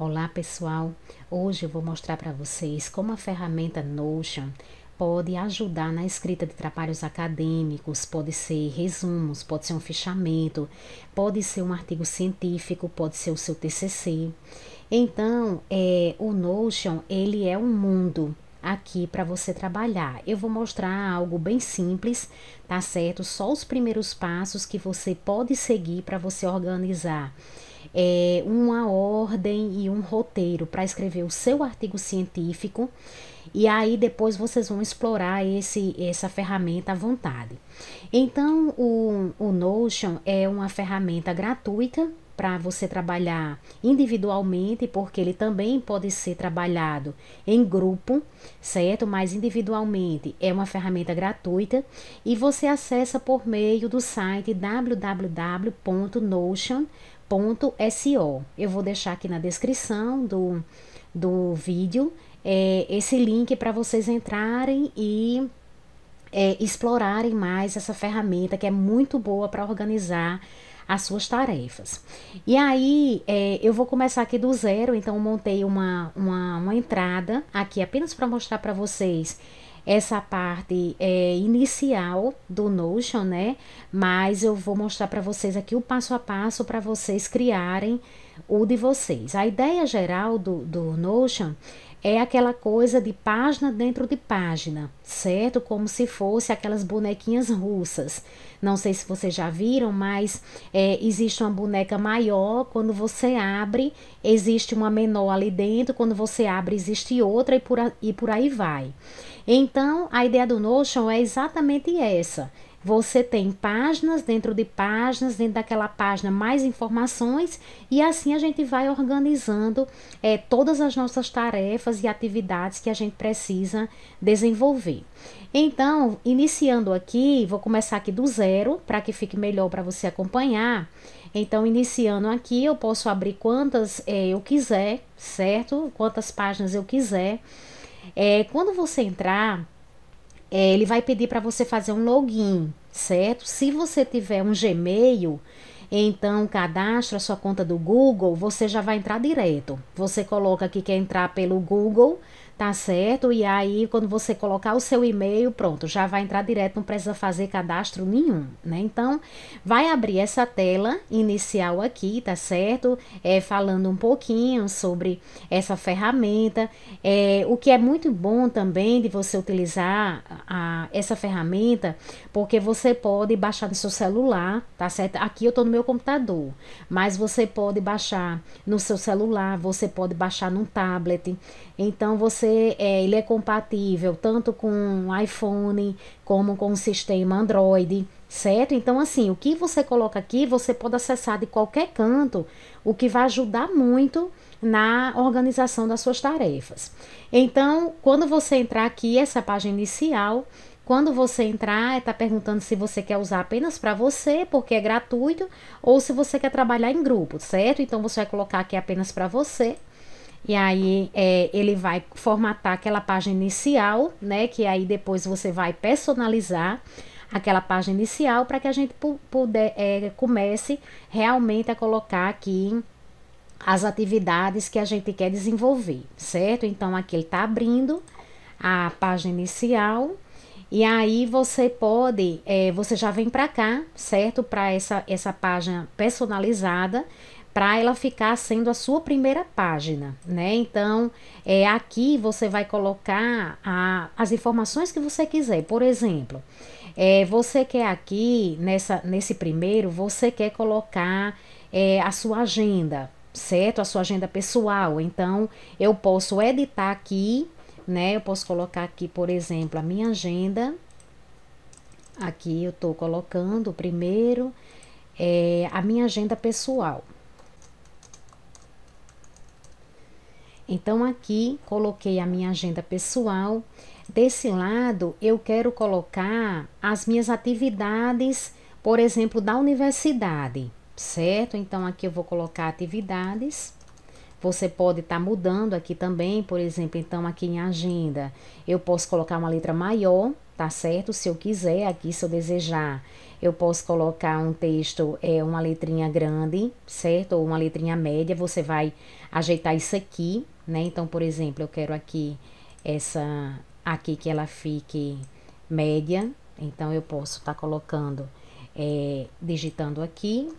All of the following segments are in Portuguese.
Olá pessoal, hoje eu vou mostrar para vocês como a ferramenta Notion pode ajudar na escrita de trabalhos acadêmicos, pode ser resumos, pode ser um fichamento, pode ser um artigo científico, pode ser o seu TCC. Então, é, o Notion ele é um mundo aqui para você trabalhar. Eu vou mostrar algo bem simples, tá certo? Só os primeiros passos que você pode seguir para você organizar é, uma ordem e um roteiro para escrever o seu artigo científico. E aí depois vocês vão explorar esse, essa ferramenta à vontade. Então o, o Notion é uma ferramenta gratuita para você trabalhar individualmente, porque ele também pode ser trabalhado em grupo, certo? Mas individualmente é uma ferramenta gratuita e você acessa por meio do site www.notion.com .so. Eu vou deixar aqui na descrição do, do vídeo é, esse link para vocês entrarem e é, explorarem mais essa ferramenta que é muito boa para organizar as suas tarefas. E aí, é, eu vou começar aqui do zero, então montei uma, uma, uma entrada aqui apenas para mostrar para vocês essa parte é, inicial do Notion, né? Mas eu vou mostrar para vocês aqui o passo a passo para vocês criarem o de vocês. A ideia geral do, do Notion é aquela coisa de página dentro de página, certo? Como se fosse aquelas bonequinhas russas. Não sei se vocês já viram, mas é, existe uma boneca maior. Quando você abre, existe uma menor ali dentro. Quando você abre, existe outra e por, a, e por aí vai. Então, a ideia do Notion é exatamente essa: você tem páginas dentro de páginas, dentro daquela página mais informações e assim a gente vai organizando é, todas as nossas tarefas e atividades que a gente precisa desenvolver. Então, iniciando aqui, vou começar aqui do zero para que fique melhor para você acompanhar. Então, iniciando aqui, eu posso abrir quantas é, eu quiser, certo? Quantas páginas eu quiser. É, quando você entrar é, ele vai pedir para você fazer um login, certo? Se você tiver um Gmail, então cadastra sua conta do Google, você já vai entrar direto. Você coloca aqui que quer entrar pelo Google, tá certo? E aí, quando você colocar o seu e-mail, pronto, já vai entrar direto, não precisa fazer cadastro nenhum, né? Então, vai abrir essa tela inicial aqui, tá certo? É, falando um pouquinho sobre essa ferramenta. É, o que é muito bom também de você utilizar a, essa ferramenta, porque você pode baixar no seu celular, tá certo? Aqui eu tô no meu computador, mas você pode baixar no seu celular, você pode baixar num tablet. Então, você você é, ele é compatível tanto com iPhone como com o sistema Android, certo? Então, assim, o que você coloca aqui, você pode acessar de qualquer canto, o que vai ajudar muito na organização das suas tarefas. Então, quando você entrar aqui, essa página inicial, quando você entrar, está é perguntando se você quer usar apenas para você, porque é gratuito, ou se você quer trabalhar em grupo, certo? Então você vai colocar aqui apenas para você. E aí é, ele vai formatar aquela página inicial, né? Que aí depois você vai personalizar aquela página inicial para que a gente puder, é, comece realmente a colocar aqui as atividades que a gente quer desenvolver, certo? Então aqui ele está abrindo a página inicial. E aí você pode, é, você já vem para cá, certo? Para essa, essa página personalizada para ela ficar sendo a sua primeira página, né? Então, é, aqui você vai colocar a, as informações que você quiser. Por exemplo, é, você quer aqui, nessa, nesse primeiro, você quer colocar é, a sua agenda, certo? A sua agenda pessoal. Então, eu posso editar aqui, né? Eu posso colocar aqui, por exemplo, a minha agenda. Aqui eu estou colocando primeiro é, a minha agenda pessoal, Então aqui coloquei a minha agenda pessoal. Desse lado eu quero colocar as minhas atividades, por exemplo, da universidade, certo? Então aqui eu vou colocar atividades. Você pode estar tá mudando aqui também, por exemplo, então aqui em agenda, eu posso colocar uma letra maior, tá certo? Se eu quiser, aqui se eu desejar, eu posso colocar um texto, é uma letrinha grande, certo? Ou uma letrinha média, você vai ajeitar isso aqui, né? Então, por exemplo, eu quero aqui essa aqui que ela fique média, então eu posso estar tá colocando, é, digitando aqui,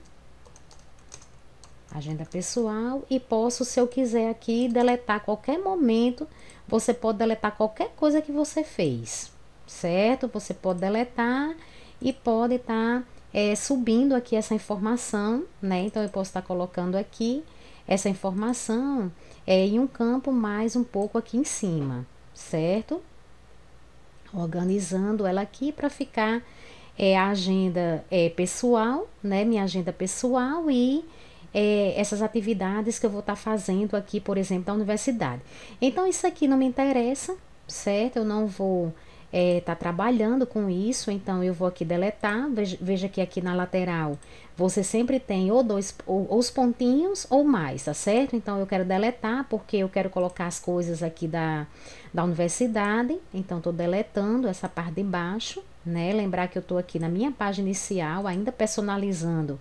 agenda pessoal, e posso, se eu quiser aqui, deletar qualquer momento, você pode deletar qualquer coisa que você fez, certo? Você pode deletar e pode estar tá, é, subindo aqui essa informação, né? Então eu posso estar tá colocando aqui essa informação é em um campo mais um pouco aqui em cima, certo? Organizando ela aqui para ficar é, a agenda é, pessoal, né? Minha agenda pessoal e é, essas atividades que eu vou estar tá fazendo aqui, por exemplo, da universidade. Então, isso aqui não me interessa, certo? Eu não vou está é, tá trabalhando com isso, então eu vou aqui deletar, veja, veja que aqui na lateral você sempre tem ou dois ou, ou os pontinhos ou mais, tá certo? Então eu quero deletar porque eu quero colocar as coisas aqui da, da universidade, então estou deletando essa parte de baixo, né? Lembrar que eu estou aqui na minha página inicial, ainda personalizando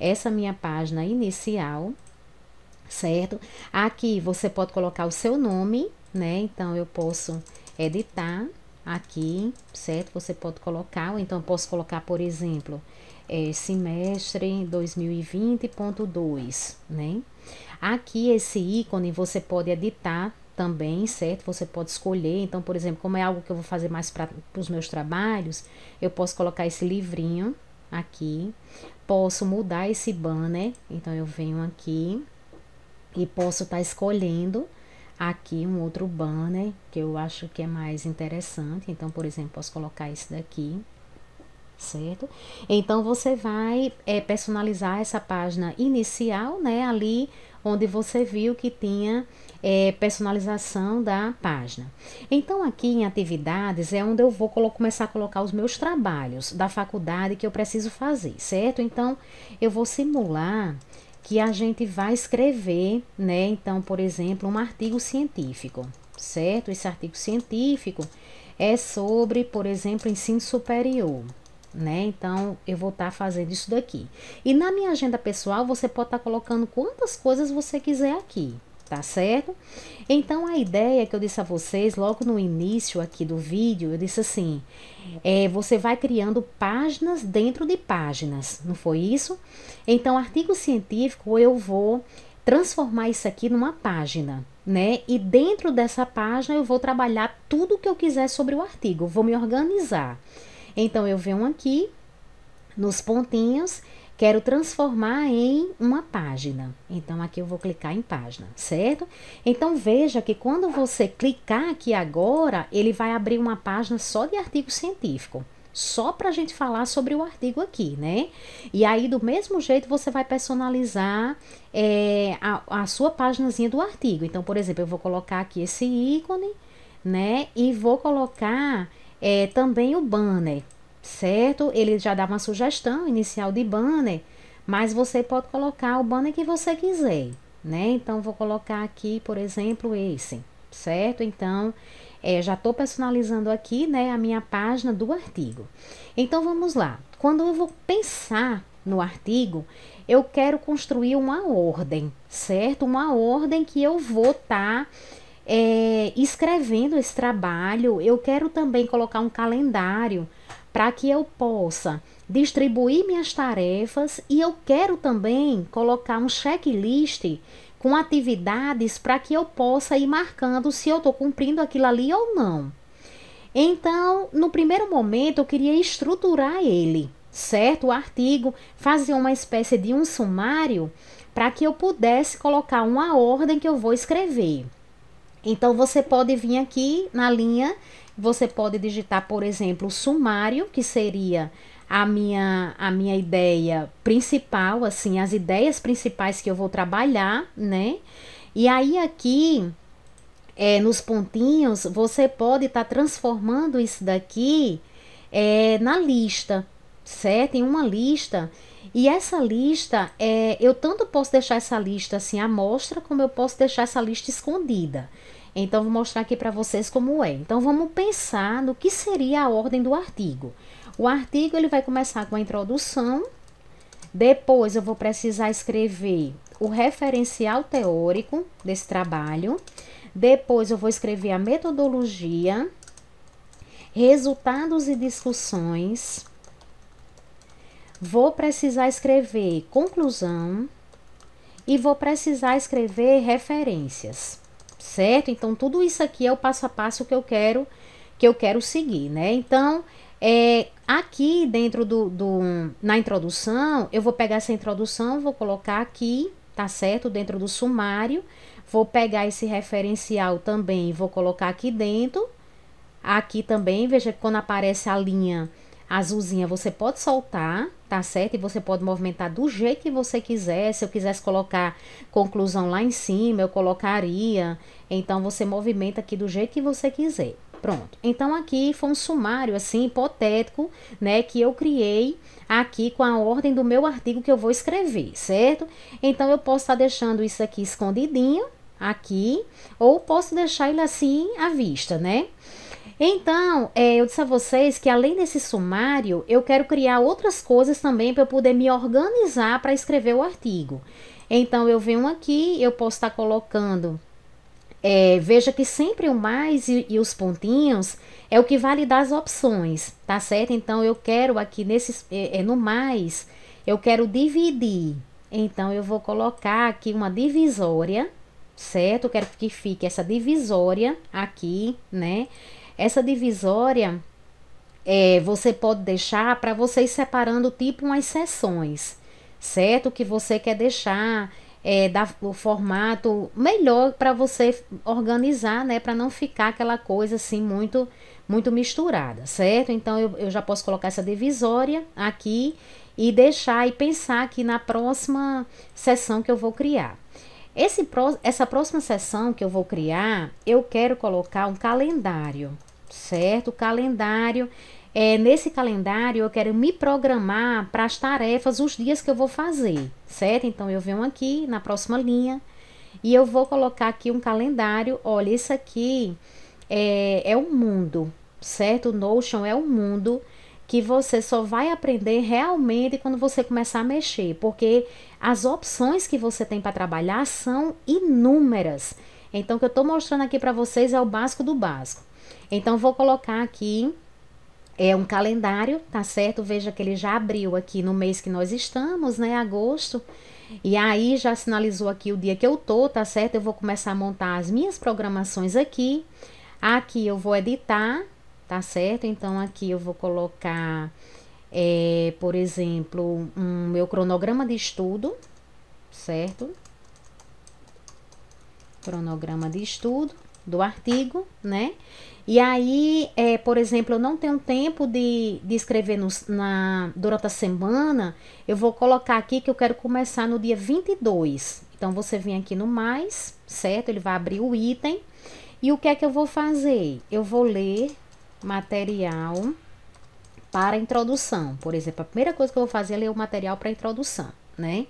essa minha página inicial, certo? Aqui você pode colocar o seu nome, né? Então eu posso editar aqui, certo? Você pode colocar, ou então posso colocar, por exemplo, é, semestre 2020.2, né? Aqui esse ícone você pode editar também, certo? Você pode escolher. Então, por exemplo, como é algo que eu vou fazer mais para os meus trabalhos, eu posso colocar esse livrinho aqui. Posso mudar esse banner. Então, eu venho aqui e posso estar tá escolhendo Aqui um outro banner que eu acho que é mais interessante. Então, por exemplo, posso colocar esse daqui, certo? Então, você vai é, personalizar essa página inicial, né? Ali onde você viu que tinha é, personalização da página. Então, aqui em atividades é onde eu vou começar a colocar os meus trabalhos da faculdade que eu preciso fazer, certo? Então, eu vou simular que a gente vai escrever, né? Então, por exemplo, um artigo científico, certo? Esse artigo científico é sobre, por exemplo, ensino superior, né? Então, eu vou estar tá fazendo isso daqui. E na minha agenda pessoal, você pode estar tá colocando quantas coisas você quiser aqui, tá certo? Então a ideia que eu disse a vocês logo no início aqui do vídeo, eu disse assim, é, você vai criando páginas dentro de páginas, não foi isso? Então artigo científico eu vou transformar isso aqui numa página, né? E dentro dessa página eu vou trabalhar tudo o que eu quiser sobre o artigo, vou me organizar. Então eu venho aqui nos pontinhos quero transformar em uma página. Então aqui eu vou clicar em página, certo? Então veja que quando você clicar aqui agora, ele vai abrir uma página só de artigo científico. Só para a gente falar sobre o artigo aqui, né? E aí, do mesmo jeito, você vai personalizar é, a, a sua páginazinha do artigo. Então, por exemplo, eu vou colocar aqui esse ícone, né? E vou colocar é, também o banner certo? Ele já dá uma sugestão inicial de banner, mas você pode colocar o banner que você quiser, né? Então, vou colocar aqui, por exemplo, esse, certo? Então, é, já estou personalizando aqui, né, a minha página do artigo. Então, vamos lá. Quando eu vou pensar no artigo, eu quero construir uma ordem, certo? Uma ordem que eu vou estar tá, é, escrevendo esse trabalho. Eu quero também colocar um calendário para que eu possa distribuir minhas tarefas e eu quero também colocar um checklist com atividades para que eu possa ir marcando se eu estou cumprindo aquilo ali ou não. Então, no primeiro momento, eu queria estruturar ele, certo? O artigo, fazer uma espécie de um sumário para que eu pudesse colocar uma ordem que eu vou escrever. Então, você pode vir aqui na linha você pode digitar, por exemplo, sumário, que seria a minha, a minha ideia principal, assim, as ideias principais que eu vou trabalhar, né? E aí aqui é, nos pontinhos, você pode estar tá transformando isso daqui é, na lista, certo? Em uma lista. E essa lista, é, eu tanto posso deixar essa lista assim à mostra, como eu posso deixar essa lista escondida. Então, vou mostrar aqui para vocês como é. Então, vamos pensar no que seria a ordem do artigo. O artigo ele vai começar com a introdução, depois eu vou precisar escrever o referencial teórico desse trabalho, depois eu vou escrever a metodologia, resultados e discussões, vou precisar escrever conclusão e vou precisar escrever referências certo? Então tudo isso aqui é o passo a passo que eu quero que eu quero seguir, né? Então é, aqui dentro do, do na introdução eu vou pegar essa introdução, vou colocar aqui, tá certo? Dentro do sumário, vou pegar esse referencial também, vou colocar aqui dentro. Aqui também, veja que quando aparece a linha azulzinha, você pode soltar, tá certo? E você pode movimentar do jeito que você quiser. Se eu quisesse colocar conclusão lá em cima, eu colocaria. Então você movimenta aqui do jeito que você quiser. Pronto. Então aqui foi um sumário assim hipotético, né, que eu criei aqui com a ordem do meu artigo que eu vou escrever, certo? Então eu posso estar tá deixando isso aqui escondidinho aqui ou posso deixar ele assim à vista, né? Então, é, eu disse a vocês que além desse sumário, eu quero criar outras coisas também para eu poder me organizar para escrever o artigo. Então, eu venho aqui, eu posso estar tá colocando. É, veja que sempre o mais e, e, os pontinhos é o que vale das opções, tá certo? Então, eu quero aqui nesse, é, é no mais, eu quero dividir. Então, eu vou colocar aqui uma divisória, certo? Eu quero que fique essa divisória aqui, né? Essa divisória é, você pode deixar para você ir separando tipo umas sessões, certo? Que você quer deixar é, da, o formato melhor para você organizar, né? Para não ficar aquela coisa assim muito muito misturada, certo? Então eu, eu já posso colocar essa divisória aqui e deixar e pensar aqui na próxima sessão que eu vou criar. Esse, essa próxima sessão que eu vou criar, eu quero colocar um calendário, certo? O calendário. É, nesse calendário, eu quero me programar para as tarefas, os dias que eu vou fazer, certo? Então, eu venho aqui na próxima linha e eu vou colocar aqui um calendário. Olha, isso aqui é, é um mundo, certo? O Notion é um mundo que você só vai aprender realmente quando você começar a mexer, porque as opções que você tem para trabalhar são inúmeras. Então, o que eu estou mostrando aqui para vocês é o básico do básico. Então, vou colocar aqui é um calendário, tá certo? Veja que ele já abriu aqui no mês que nós estamos, né? Agosto. E aí já sinalizou aqui o dia que eu tô, tá certo? Eu vou começar a montar as minhas programações aqui. Aqui eu vou editar, tá certo? Então aqui eu vou colocar, é, por exemplo, um meu cronograma de estudo, certo? Cronograma de estudo do artigo, né? E aí, é, por exemplo, eu não tenho tempo de, de escrever no, na, durante a semana, eu vou colocar aqui que eu quero começar no dia 22. Então, você vem aqui no mais, certo? Ele vai abrir o item. E o que é que eu vou fazer? Eu vou ler material para introdução. Por exemplo, a primeira coisa que eu vou fazer é ler o material para introdução, né?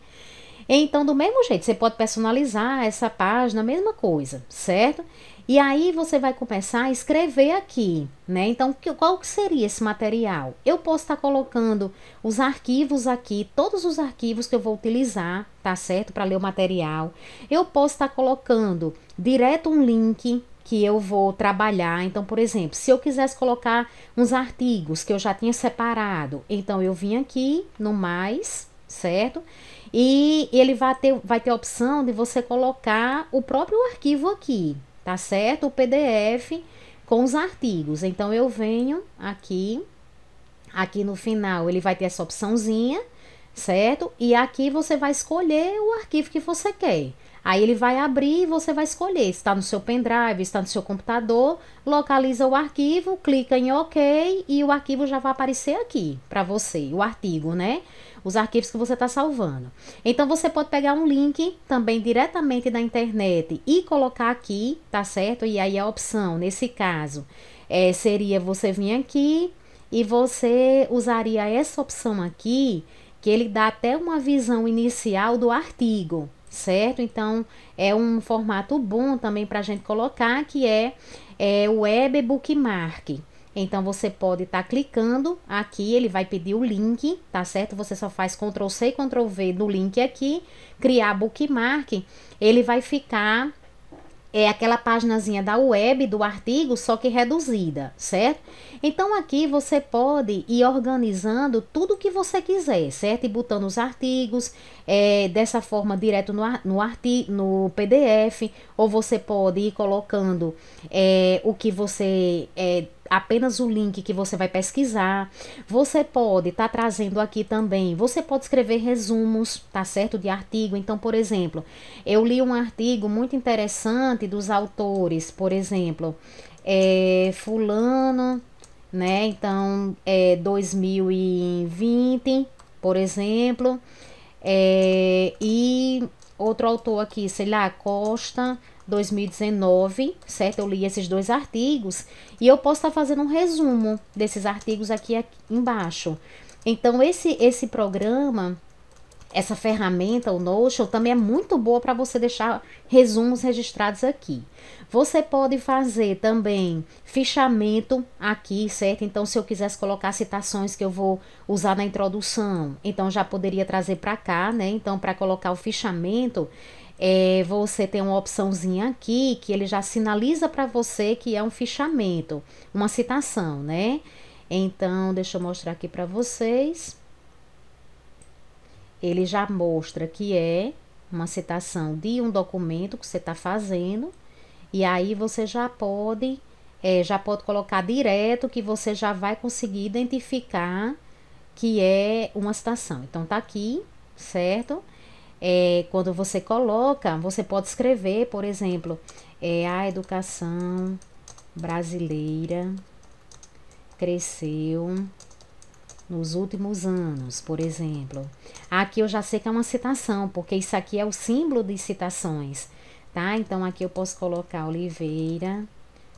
Então, do mesmo jeito, você pode personalizar essa página, mesma coisa, certo? E aí você vai começar a escrever aqui, né? Então, que, qual seria esse material? Eu posso estar colocando os arquivos aqui, todos os arquivos que eu vou utilizar, tá certo? Para ler o material. Eu posso estar colocando direto um link, que eu vou trabalhar. Então, por exemplo, se eu quisesse colocar uns artigos que eu já tinha separado, então eu vim aqui no mais, certo? E ele vai ter, vai ter a opção de você colocar o próprio arquivo aqui, tá certo? O PDF com os artigos. Então, eu venho aqui, aqui no final ele vai ter essa opçãozinha, certo? E aqui você vai escolher o arquivo que você quer. Aí ele vai abrir e você vai escolher. Está no seu pendrive, está no seu computador, localiza o arquivo, clica em OK e o arquivo já vai aparecer aqui para você, o artigo, né? Os arquivos que você está salvando. Então você pode pegar um link também diretamente da internet e colocar aqui, tá certo? E aí a opção, nesse caso, é, seria você vir aqui e você usaria essa opção aqui, que ele dá até uma visão inicial do artigo, certo? Então, é um formato bom também para a gente colocar, que é, é Web Bookmark. Então, você pode estar tá clicando aqui, ele vai pedir o link, tá certo? Você só faz Ctrl C, Ctrl V no link aqui, criar bookmark, ele vai ficar é aquela paginazinha da web do artigo, só que reduzida, certo? Então aqui você pode ir organizando tudo o que você quiser, certo? E botando os artigos é, dessa forma direto no, no, artigo, no PDF, ou você pode ir colocando é, o que você é, apenas o link que você vai pesquisar. Você pode estar tá trazendo aqui também, você pode escrever resumos, tá certo? De artigo. Então, por exemplo, eu li um artigo muito interessante dos autores, por exemplo, é, Fulano, né? Então, é 2020, por exemplo, é, e outro autor aqui, sei lá, Costa 2019, certo? Eu li esses dois artigos e eu posso estar tá fazendo um resumo desses artigos aqui, aqui embaixo. Então, esse, esse programa essa ferramenta, o Notion, também é muito boa para você deixar resumos registrados aqui. Você pode fazer também fichamento aqui, certo? Então, se eu quisesse colocar citações que eu vou usar na introdução, então já poderia trazer para cá, né? Então, para colocar o fichamento, é, você tem uma opçãozinha aqui que ele já sinaliza para você que é um fichamento, uma citação, né? Então, deixa eu mostrar aqui para vocês ele já mostra que é uma citação de um documento que você está fazendo, e aí você já pode, é, já pode colocar direto que você já vai conseguir identificar que é uma citação. Então tá aqui, certo? É, quando você coloca, você pode escrever, por exemplo, é, a educação brasileira cresceu nos últimos anos, por exemplo. Aqui eu já sei que é uma citação, porque isso aqui é o símbolo de citações, tá? Então aqui eu posso colocar Oliveira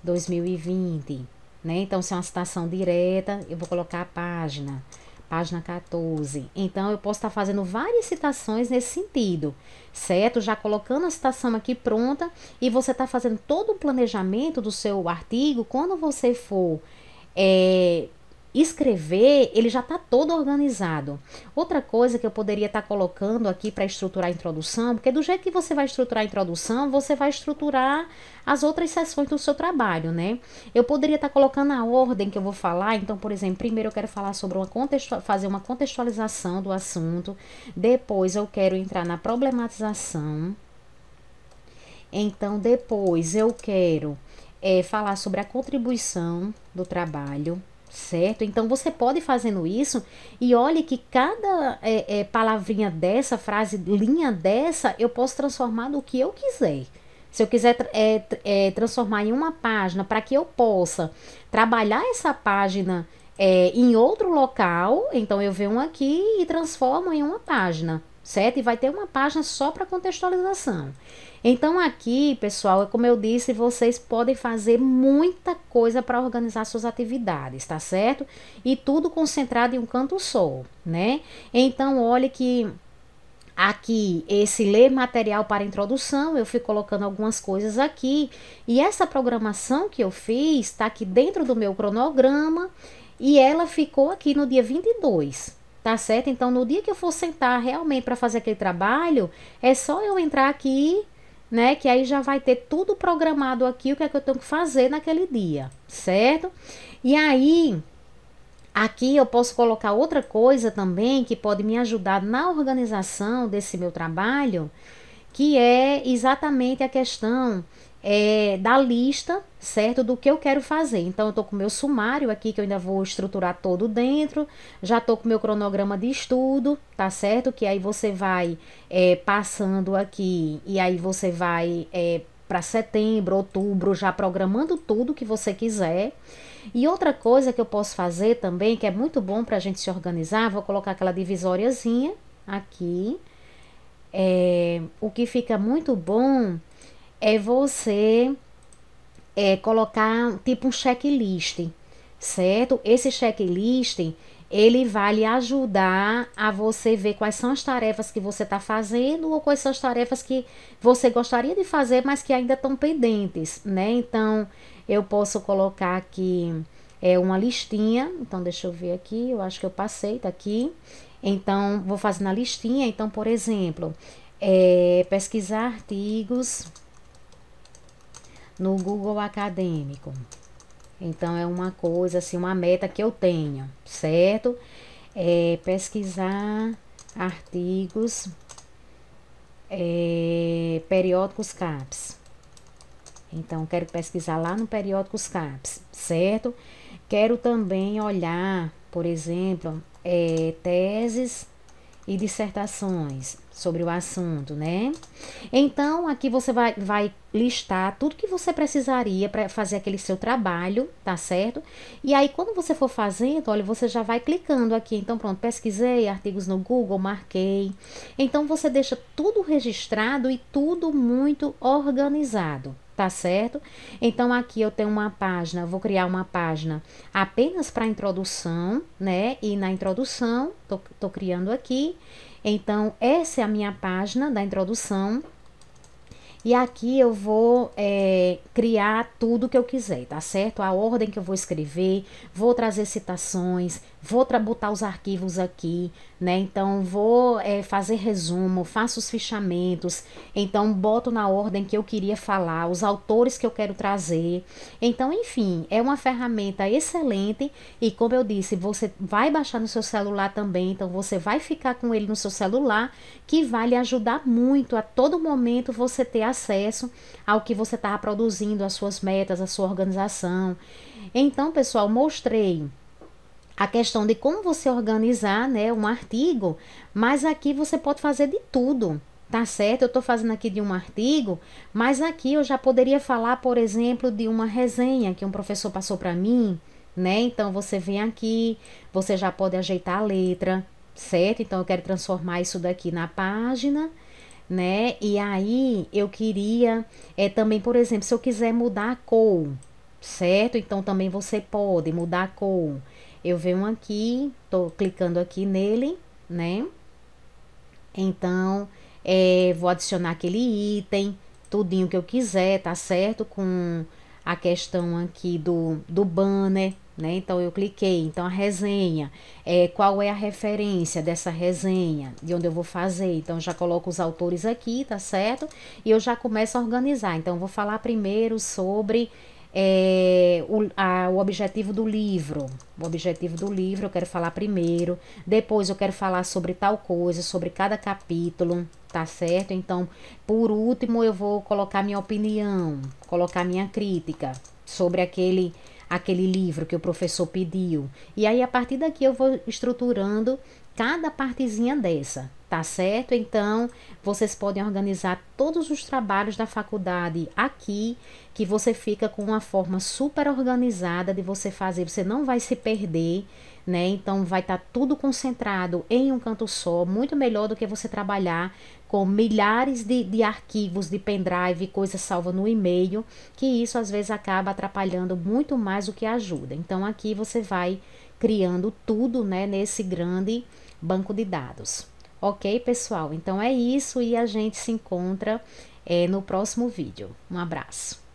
2020, né? Então se é uma citação direta, eu vou colocar a página, página 14. Então eu posso estar tá fazendo várias citações nesse sentido, certo? Já colocando a citação aqui pronta e você está fazendo todo o planejamento do seu artigo quando você for é, Escrever, ele já está todo organizado. Outra coisa que eu poderia estar tá colocando aqui para estruturar a introdução, porque do jeito que você vai estruturar a introdução, você vai estruturar as outras sessões do seu trabalho, né? Eu poderia estar tá colocando a ordem que eu vou falar, então, por exemplo, primeiro eu quero falar sobre uma fazer uma contextualização do assunto, depois eu quero entrar na problematização. Então, depois eu quero é, falar sobre a contribuição do trabalho certo? Então você pode ir fazendo isso e olhe que cada é, é, palavrinha dessa, frase, linha dessa, eu posso transformar no que eu quiser. Se eu quiser é, é transformar em uma página para que eu possa trabalhar essa página é, em outro local, então eu venho aqui e transformo em uma página, certo? E vai ter uma página só para contextualização. Então aqui, pessoal, é como eu disse, vocês podem fazer muita coisa para organizar suas atividades, tá certo? E tudo concentrado em um canto só, né? Então, olha que aqui esse ler material para introdução, eu fui colocando algumas coisas aqui, e essa programação que eu fiz está aqui dentro do meu cronograma e ela ficou aqui no dia 22. Tá certo? Então, no dia que eu for sentar realmente para fazer aquele trabalho, é só eu entrar aqui né? Que aí já vai ter tudo programado aqui, o que é que eu tenho que fazer naquele dia, certo? E aí, Aqui eu posso colocar outra coisa também que pode me ajudar na organização desse meu trabalho, que é exatamente a questão é, da lista, certo? Do que eu quero fazer. Então, eu tô com meu sumário aqui, que eu ainda vou estruturar todo dentro. Já tô com meu cronograma de estudo, tá certo? Que aí você vai é, passando aqui e aí você vai é, para setembro, outubro, já programando tudo que você quiser. E outra coisa que eu posso fazer também, que é muito bom para a gente se organizar, vou colocar aquela divisóriazinha aqui. É, o que fica muito bom é você é, colocar tipo um checklist, certo? Esse checklist ele vai lhe ajudar a você ver quais são as tarefas que você está fazendo ou quais são as tarefas que você gostaria de fazer, mas que ainda estão pendentes, né? Então, eu posso colocar aqui é, uma listinha. Então, deixa eu ver aqui, eu acho que eu passei, tá aqui. Então, vou fazer na listinha. Então, por exemplo, é, pesquisar artigos no Google Acadêmico. Então, é uma coisa, assim, uma meta que eu tenho, certo? É pesquisar artigos é, periódicos CAPS. Então, quero pesquisar lá no periódicos CAPS, certo? Quero também olhar, por exemplo, é, teses e dissertações sobre o assunto, né? Então, aqui você vai, vai listar tudo que você precisaria para fazer aquele seu trabalho, tá certo? E aí, quando você for fazendo, olha, você já vai clicando aqui. Então, pronto, pesquisei artigos no Google, marquei. Então, você deixa tudo registrado e tudo muito organizado tá certo? Então aqui eu tenho uma página, vou criar uma página apenas para introdução, né? E na introdução, tô, tô criando aqui. Então essa é a minha página da introdução. E aqui eu vou é, criar tudo que eu quiser, tá certo? A ordem que eu vou escrever, vou trazer citações, vou botar os arquivos aqui, né? Então vou é, fazer resumo, faço os fichamentos, então boto na ordem que eu queria falar, os autores que eu quero trazer. Então, enfim, é uma ferramenta excelente e como eu disse, você vai baixar no seu celular também, então você vai ficar com ele no seu celular, que vai lhe ajudar muito a todo momento você ter acesso ao que você está produzindo, as suas metas, a sua organização. Então, pessoal, mostrei a questão de como você organizar né, um artigo, mas aqui você pode fazer de tudo. Tá certo? Eu estou fazendo aqui de um artigo, mas aqui eu já poderia falar, por exemplo, de uma resenha que um professor passou para mim, né? Então você vem aqui, você já pode ajeitar a letra, certo? Então eu quero transformar isso daqui na página, né? E aí eu queria é também, por exemplo, se eu quiser mudar a cor, certo? Então também você pode mudar a cor eu venho aqui, tô clicando aqui nele, né? Então, é, vou adicionar aquele item, tudinho que eu quiser, tá certo? Com a questão aqui do, do banner, né? Então eu cliquei. Então a resenha, é, qual é a referência dessa resenha, de onde eu vou fazer. Então já coloco os autores aqui, tá certo? E eu já começo a organizar. Então vou falar primeiro sobre é, o, a, o objetivo do livro. O objetivo do livro eu quero falar primeiro, depois eu quero falar sobre tal coisa, sobre cada capítulo, tá certo? Então, por último, eu vou colocar minha opinião, colocar minha crítica sobre aquele aquele livro que o professor pediu. E aí a partir daqui eu vou estruturando cada partezinha dessa, tá certo? Então, vocês podem organizar todos os trabalhos da faculdade aqui, que você fica com uma forma super organizada de você fazer, você não vai se perder, né? Então, vai estar tá tudo concentrado em um canto só, muito melhor do que você trabalhar com milhares de, de arquivos de pendrive, coisa salva no e-mail, que isso às vezes acaba atrapalhando muito mais do que ajuda. Então, aqui você vai criando tudo, né, nesse grande banco de dados. Ok, pessoal? Então é isso e a gente se encontra é, no próximo vídeo. Um abraço.